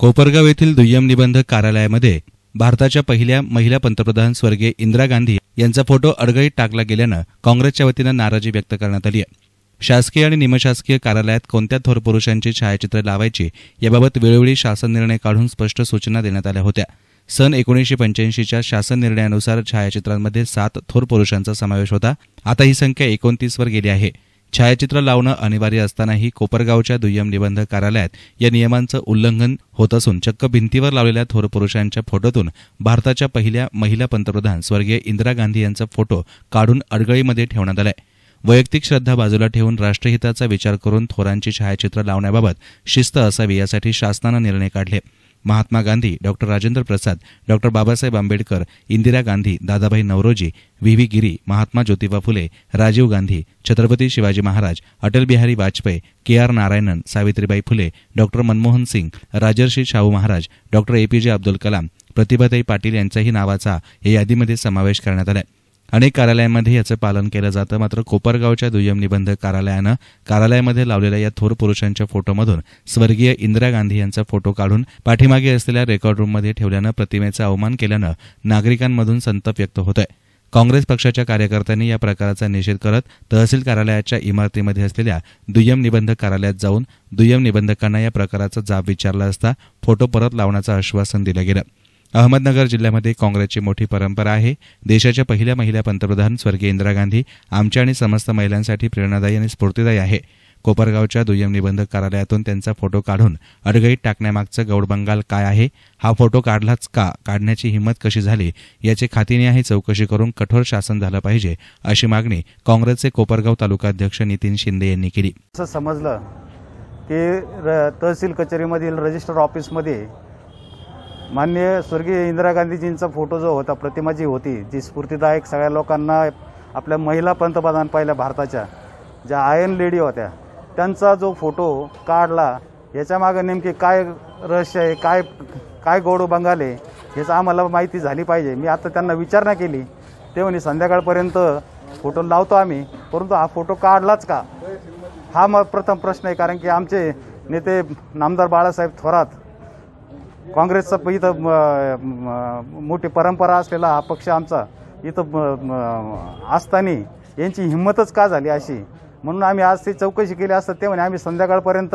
कोपरगाव येथील दुय्यम निबंधक कार्यालयामध्ये भारताच्या पहिल्या महिला पंतप्रधान स्वर्गीय इंदिरा गांधी यांचा फोटो अडगळीत टाकला गेल्यानं काँग्रेसच्या वतीनं नाराजी व्यक्त करण्यात आली आहे शासकीय आणि निमशासकीय कार्यालयात कोणत्या थोर पुरुषांची छायाचित्र लावायची याबाबत वेळोवेळी शासन निर्णय काढून स्पष्ट सूचना देण्यात आल्या होत्या सन एकोणीसशे पंच्याऐंशीच्या शासन निर्णयानुसार छायाचित्रांमध्ये सात थोर पुरुषांचा समावेश होता आता ही संख्या एकोणतीसवर गेली आहे छायाचित्र लावणं अनिवार्य असतानाही कोपरगावच्या दुय्यम निबंध कार्यालयात या नियमांचं उल्लंघन होत असून चक्क भिंतीवर लावलेल्या थोर पुरुषांच्या फोटोतून भारताच्या पहिल्या महिला पंतप्रधान स्वर्गीय इंदिरा गांधी यांचा फोटो काढून अडगळीमध्ये ठेवण्यात आलाय वैयक्तिक श्रद्धा बाजूला ठेवून राष्ट्रहिताचा विचार करून थोरांची छायाचित्र लावण्याबाबत शिस्त असावी यासाठी शासनानं निर्णय काढले Mahatma Gandhi doctor Rajendra Prasad doctor Babasaheb Ambedkar Indira Gandhi Dadabhai Naoroji V V Giri Mahatma Jyotiba Phule Rajiv Gandhi Chhatrapati Shivaji Maharaj Atal Bihari Vajpayee K R Narayanan Savitribai Phule doctor Manmohan Singh Rajarshi Shahu Maharaj doctor J Abdul Kalam प्रतिभाताई पाटील यांचाही नावाचा या यादीमध्ये समावेश करण्यात आला आहे अनेक कार्यालयांमध्ये याचं पालन केलं जातं मात्र कोपरगावच्या दुय्यम निबंधक कार्यालयानं कार्यालयामध्ये लावलेल्या या थोर पुरुषांच्या फोटोमधून स्वर्गीय इंदिरा गांधी यांचा फोटो काढून पाठीमागे असलेल्या रेकॉर्ड रूममध्ये ठेवल्यानं प्रतिमेचा अवमान केल्यानं नागरिकांमधून संतप व्यक्त होत आहे काँग्रेस पक्षाच्या कार्यकर्त्यांनी या प्रकाराचा निषेध करत तहसील कार्यालयाच्या इमारतीमध्ये असलेल्या दुय्यम निबंधक कार्यालयात जाऊन दुय्यम निबंधकांना या प्रकाराचा जाब विचारला असता फोटो परत लावण्याचं आश्वासन दिलं गेलं अहमदनगर जिल्ह्यामध्ये काँग्रेसची मोठी परंपरा आहे देशाच्या पहिल्या महिला पंतप्रधान स्वर्गीय इंदिरा गांधी आमच्या आणि समस्त महिलांसाठी प्रेरणादायी आणि स्फूर्तीदायी आहे कोपरगावच्या दुय्यम निबंधक कार्यालयातून त्यांचा फोटो काढून अडगळीत टाकण्यामागचं गौडबंगाल काय आहे हा फोटो काढलाच का काढण्याची हिंमत कशी झाली याची खातीने चौकशी करून कठोर शासन झालं पाहिजे अशी मागणी काँग्रेसचे कोपरगाव तालुका अध्यक्ष नितीन शिंदे यांनी केली असं समजलं की तहसील कचेरीमधील रजिस्टर ऑफिसमध्ये माननीय स्वर्गीय इंदिरा गांधीजींचा फोटो जो होता प्रतिमा जी होती जी स्फूर्तीदायक सगळ्या लोकांना आपल्या महिला पंतप्रधान पहिल्या भारताच्या ज्या आयन लेडी होत्या त्यांचा जो फोटो काढला याच्यामागं नेमकी काय रहस्य आहे काय काय बंगाल बंगाले ह्याचं आम्हाला माहिती झाली पाहिजे मी आता त्यांना विचारणा केली ते म्हणे संध्याकाळपर्यंत फोटो लावतो आम्ही परंतु हा फोटो काढलाच का हा मग प्रथम प्रश्न आहे कारण की आमचे नेते नामदार बाळासाहेब थोरात काँग्रेसचा इथं मोठी परंपरा असलेला हा पक्ष आमचा इथं असताना यांची हिंमतच का झाली अशी म्हणून आम्ही आज ती चौकशी केली असतात ते म्हणे आम्ही संध्याकाळपर्यंत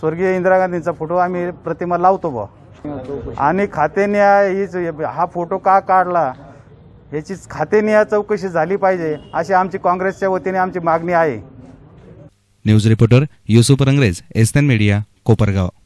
स्वर्गीय इंदिरा गांधींचा फोटो आम्ही प्रतिमा लावतो ब आणि खातेनिहाय हीच हा फोटो का काढला याची खातेनिया चौकशी झाली पाहिजे अशी आमची काँग्रेसच्या वतीने आमची मागणी आहे news reporter Yusuf Rangrez S media Kopargaon